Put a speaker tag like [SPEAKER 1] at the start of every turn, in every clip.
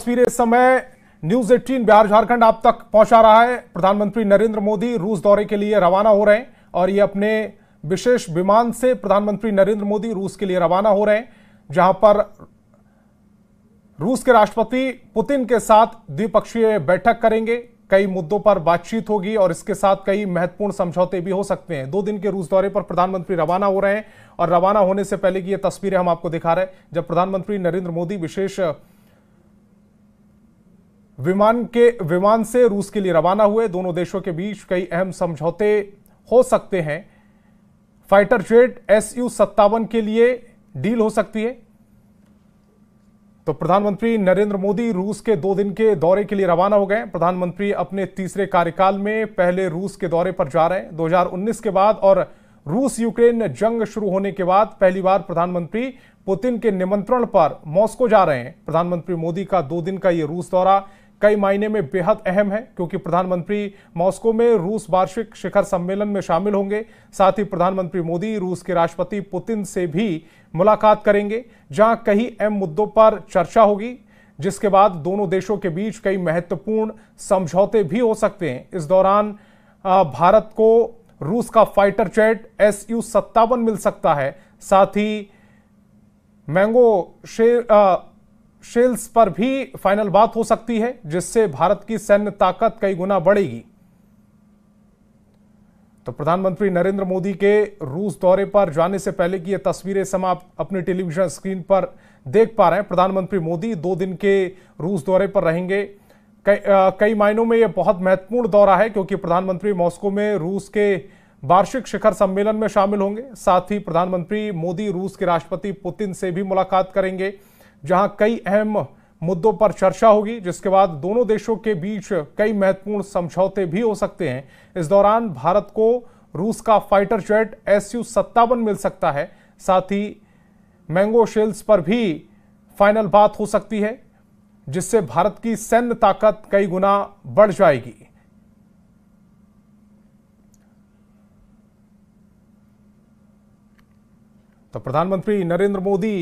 [SPEAKER 1] तस्वीरें इस समय न्यूज एटीन बिहार झारखंड आप तक पहुंचा रहा है प्रधानमंत्री नरेंद्र मोदी रूस दौरे के लिए रवाना हो रहे हैं और ये अपने विशेष विमान से प्रधानमंत्री नरेंद्र मोदी रूस के लिए रवाना हो रहे हैं जहां पर रूस के राष्ट्रपति पुतिन के साथ द्विपक्षीय बैठक करेंगे कई मुद्दों पर बातचीत होगी और इसके साथ कई महत्वपूर्ण समझौते भी हो सकते हैं दो दिन के रूस दौरे पर प्रधानमंत्री रवाना हो रहे हैं और रवाना होने से पहले की ये तस्वीरें हम आपको दिखा रहे हैं जब प्रधानमंत्री नरेंद्र मोदी विशेष विमान के विमान से रूस के लिए रवाना हुए दोनों देशों के बीच कई अहम समझौते हो सकते हैं फाइटर जेट एस यू सत्तावन के लिए डील हो सकती है तो प्रधानमंत्री नरेंद्र मोदी रूस के दो दिन के दौरे के लिए रवाना हो गए प्रधानमंत्री अपने तीसरे कार्यकाल में पहले रूस के दौरे पर जा रहे हैं 2019 के बाद और रूस यूक्रेन जंग शुरू होने के बाद पहली बार प्रधानमंत्री पुतिन के निमंत्रण पर मॉस्को जा रहे हैं प्रधानमंत्री मोदी का दो दिन का यह रूस दौरा कई मायने में बेहद अहम है क्योंकि प्रधानमंत्री मॉस्को में रूस वार्षिक शिखर सम्मेलन में शामिल होंगे साथ ही प्रधानमंत्री मोदी रूस के राष्ट्रपति पुतिन से भी मुलाकात करेंगे जहां कई अहम मुद्दों पर चर्चा होगी जिसके बाद दोनों देशों के बीच कई महत्वपूर्ण समझौते भी हो सकते हैं इस दौरान भारत को रूस का फाइटर चैट एस यू सत्तावन मिल सकता है साथ ही मैंगो शेर शेल्स पर भी फाइनल बात हो सकती है जिससे भारत की सैन्य ताकत कई गुना बढ़ेगी तो प्रधानमंत्री नरेंद्र मोदी के रूस दौरे पर जाने से पहले की ये तस्वीरें आप अपने टेलीविजन स्क्रीन पर देख पा रहे हैं प्रधानमंत्री मोदी दो दिन के रूस दौरे पर रहेंगे कई मायनों में यह बहुत महत्वपूर्ण दौरा है क्योंकि प्रधानमंत्री मॉस्को में रूस के वार्षिक शिखर सम्मेलन में शामिल होंगे साथ ही प्रधानमंत्री मोदी रूस के राष्ट्रपति पुतिन से भी मुलाकात करेंगे जहां कई अहम मुद्दों पर चर्चा होगी जिसके बाद दोनों देशों के बीच कई महत्वपूर्ण समझौते भी हो सकते हैं इस दौरान भारत को रूस का फाइटर जेट एस यू सत्तावन मिल सकता है साथ ही मैंगो शेल्स पर भी फाइनल बात हो सकती है जिससे भारत की सैन्य ताकत कई गुना बढ़ जाएगी तो प्रधानमंत्री नरेंद्र मोदी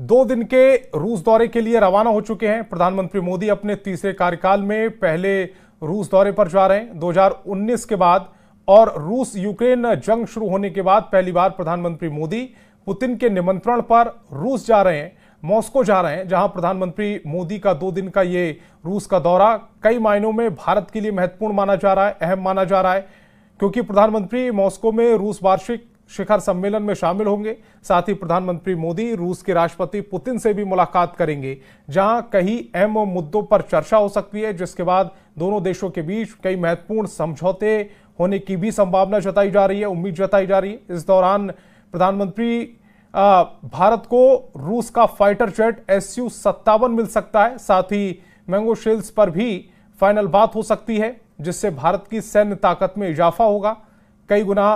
[SPEAKER 1] दो दिन के रूस दौरे के लिए रवाना हो चुके हैं प्रधानमंत्री मोदी अपने तीसरे कार्यकाल में पहले रूस दौरे पर जा रहे हैं 2019 के बाद और रूस यूक्रेन जंग शुरू होने के बाद पहली बार प्रधानमंत्री मोदी पुतिन के निमंत्रण पर रूस जा रहे हैं मॉस्को जा रहे हैं जहां प्रधानमंत्री मोदी का दो दिन का ये रूस का दौरा कई मायनों में भारत के लिए महत्वपूर्ण माना जा रहा है अहम माना जा रहा है क्योंकि प्रधानमंत्री मॉस्को में रूस वार्षिक शिखर सम्मेलन में शामिल होंगे साथ ही प्रधानमंत्री मोदी रूस के राष्ट्रपति पुतिन से भी मुलाकात करेंगे जहां कई अहम मुद्दों पर चर्चा हो सकती है जिसके बाद दोनों देशों के बीच कई महत्वपूर्ण समझौते होने की भी संभावना जताई जा रही है उम्मीद जताई जा रही है इस दौरान प्रधानमंत्री भारत को रूस का फाइटर जेट एस यू सत्तावन मिल सकता है साथ ही मैंगो शेल्स पर भी फाइनल बात हो सकती है जिससे भारत की सैन्य ताकत में इजाफा होगा कई गुना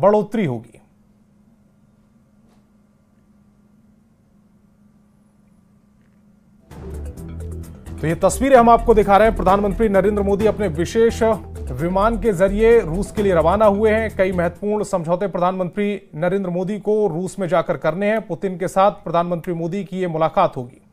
[SPEAKER 1] बढ़ोतरी होगी तो ये तस्वीरें हम आपको दिखा रहे हैं प्रधानमंत्री नरेंद्र मोदी अपने विशेष विमान के जरिए रूस के लिए रवाना हुए हैं कई महत्वपूर्ण समझौते प्रधानमंत्री नरेंद्र मोदी को रूस में जाकर करने हैं पुतिन के साथ प्रधानमंत्री मोदी की यह मुलाकात होगी